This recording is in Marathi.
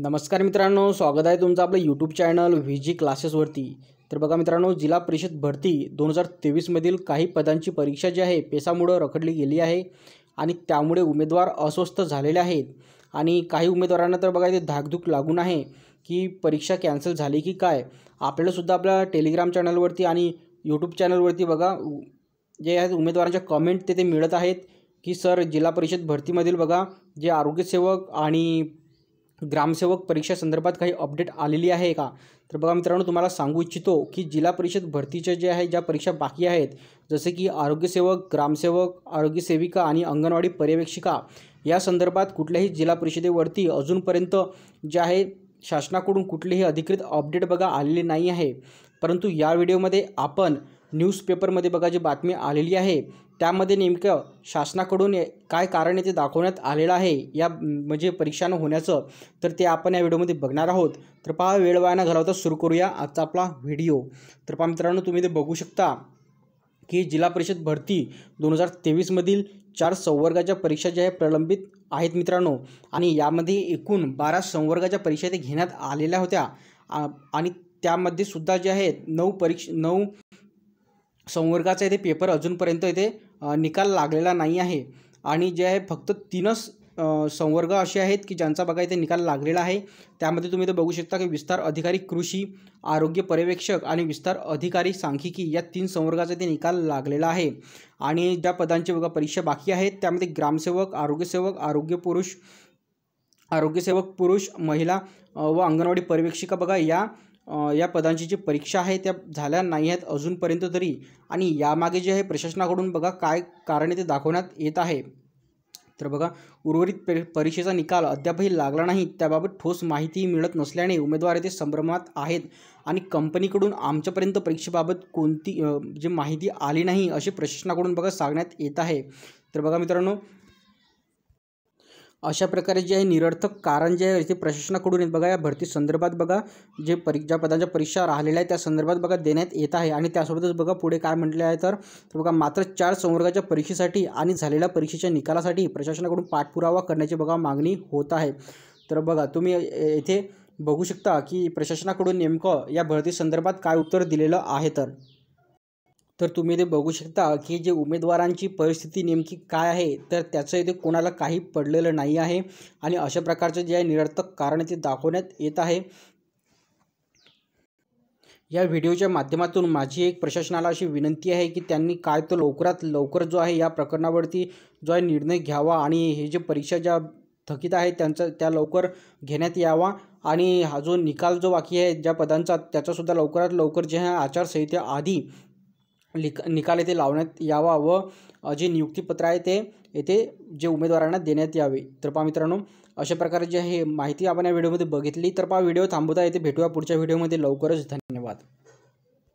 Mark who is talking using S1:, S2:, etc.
S1: नमस्कार मित्रांनो स्वागत आहे तुमचं आपलं यूट्यूब चॅनल व्ही जी क्लासेसवरती तर बघा मित्रांनो जिल्हा परिषद भरती दोन हजार तेवीसमधील काही पदांची परीक्षा जी आहे पेसामुळं रखडली गेली आहे आणि त्यामुळे उमेदवार अस्वस्थ झालेले आहेत आणि काही उमेदवारांना तर बघा ते धाकधूक लागून आहे की परीक्षा कॅन्सल झाली की काय आपल्यालासुद्धा आपल्या टेलिग्राम चॅनलवरती आणि यूट्यूब चॅनलवरती बघा जे आहेत उमेदवारांच्या कमेंट ते मिळत आहेत की सर जिल्हा परिषद भरतीमधील बघा जे आरोग्यसेवक आणि ग्रामसेवक परीक्षा संदर्भात काही अपडेट आलेली आहे का तर बघा मित्रांनो तुम्हाला सांगू इच्छितो की जिल्हा परिषद भरतीच्या जे आहे ज्या परीक्षा बाकी आहेत जसे की आरोग्यसेवक ग्रामसेवक आरोग्यसेविका आणि अंगणवाडी पर्यवेक्षिका या संदर्भात कुठल्याही जिल्हा परिषदेवरती अजूनपर्यंत जे आहे शासनाकडून कुठलेही अधिकृत अपडेट बघा आलेले नाही आहे परंतु या व्हिडिओमध्ये आपण न्यूजपेपरमध्ये बघा जी बातमी आलेली आहे त्यामध्ये नेमकं शासनाकडून काय कारण येथे ते दाखवण्यात आलेलं आहे या म्हणजे न होण्याचं तर ते आपण या व्हिडिओमध्ये बघणार आहोत तर पहा वेळ वाया घालवता सुरू करूया आजचा आपला व्हिडिओ तर पहा मित्रांनो तुम्ही ते बघू शकता की जिल्हा परिषद भरती दोन हजार तेवीसमधील चार संवर्गाच्या परीक्षा ज्या प्रलंबित आहेत मित्रांनो आणि यामध्ये एकूण बारा संवर्गाच्या परीक्षा ते घेण्यात आलेल्या होत्या आणि त्यामध्ये सुद्धा जे आहेत नऊ परीक्ष नऊ संवर्गाचा इथे पेपर अजूनपर्यंत इथे निकाल लागलेला नाही आहे आणि जे आहे फक्त तीनच संवर्ग असे आहेत की ज्यांचा बघा इथे निकाल लागलेला आहे त्यामध्ये तुम्ही इथे बघू शकता की विस्तार अधिकारी कृषी आरोग्य पर्यवेक्षक आणि विस्तार अधिकारी सांख्यिकी या तीन संवर्गाचा इथे निकाल लागलेला आहे आणि ज्या पदांची बघा परीक्षा बाकी आहेत त्यामध्ये ग्रामसेवक आरोग्यसेवक आरोग्य पुरुष आरोग्यसेवक पुरुष महिला व अंगणवाडी पर्यवेक्षिका बघा या या पदांची जी परीक्षा आहे त्या झाल्या नाही आहेत अजूनपर्यंत तरी आणि यामागे जे आहे प्रशासनाकडून बघा काय कारण ते दाखवण्यात येत आहे तर बघा उर्वरित परीक्षेचा निकाल अद्यापही लागला नाही त्याबाबत ठोस माहिती मिळत नसल्याने उमेदवार येथे संभ्रमात आहेत आणि कंपनीकडून आमच्यापर्यंत परीक्षेबाबत कोणती जे माहिती आली नाही असे प्रशासनाकडून बघा सांगण्यात येत आहे तर बघा मित्रांनो अशा प्रकारे जे आहे निरर्थक कारण जे आहे ते प्रशासनाकडून येत बघा या भरती संदर्भात बघा जे परी ज्या पदांच्या परीक्षा राहिलेल्या आहेत त्या संदर्भात बघा देण्यात येत आहे आणि त्यासोबतच बघा पुढे काय म्हटले आहे तर बघा मात्र चार संवर्गाच्या परीक्षेसाठी आणि झालेल्या परीक्षेच्या निकालासाठी प्रशासनाकडून पाठपुरावा करण्याची बघा मागणी होत आहे तर बघा तुम्ही येथे बघू शकता की प्रशासनाकडून नेमकं या भरती संदर्भात काय उत्तर दिलेलं आहे तर तर तुम्ही ते बघू शकता की जे उमेदवारांची परिस्थिती नेमकी काय आहे तर त्याचं इथे कोणाला काही पडलेलं नाही आहे आणि अशा प्रकारचं जे आहे निरर्थक कारण ते दाखवण्यात येत आहे या व्हिडिओच्या माध्यमातून माझी एक प्रशासनाला अशी विनंती आहे की त्यांनी काय तो लवकरात लवकर जो आहे या प्रकरणावरती जो आहे निर्णय घ्यावा आणि हे जे परीक्षा ज्या थकीत आहे त्यांचा त्या लवकर घेण्यात यावा आणि हा जो निकाल जो बाकी आहे ज्या पदांचा त्याचासुद्धा लवकरात लवकर जे आहे आचारसंहितेआधी लिक निकाल येथे लावण्यात यावा व जे नियुक्तीपत्र आहे ते येथे जे उमेदवारांना देण्यात यावे तर पहा मित्रांनो अशा प्रकारे जे हे माहिती आपण या व्हिडिओमध्ये बघितली तर पहा व्हिडिओ थांबवता येथे भेटूया पुढच्या व्हिडिओमध्ये लवकरच धन्यवाद